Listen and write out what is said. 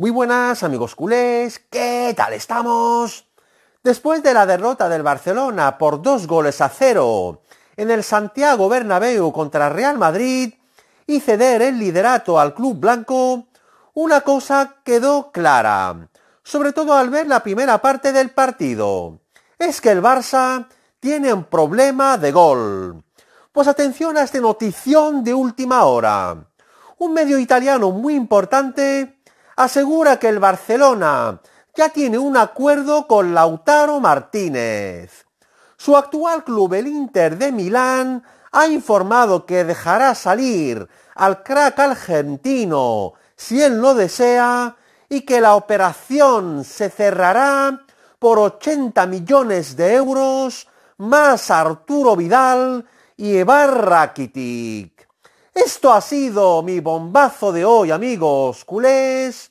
Muy buenas amigos culés, ¿qué tal estamos? Después de la derrota del Barcelona por dos goles a cero en el Santiago Bernabéu contra Real Madrid y ceder el liderato al club blanco, una cosa quedó clara, sobre todo al ver la primera parte del partido. Es que el Barça tiene un problema de gol. Pues atención a esta notición de última hora. Un medio italiano muy importante asegura que el Barcelona ya tiene un acuerdo con Lautaro Martínez. Su actual club, el Inter de Milán, ha informado que dejará salir al crack argentino si él lo desea y que la operación se cerrará por 80 millones de euros más Arturo Vidal y Evar Rakitic. Esto ha sido mi bombazo de hoy, amigos culés.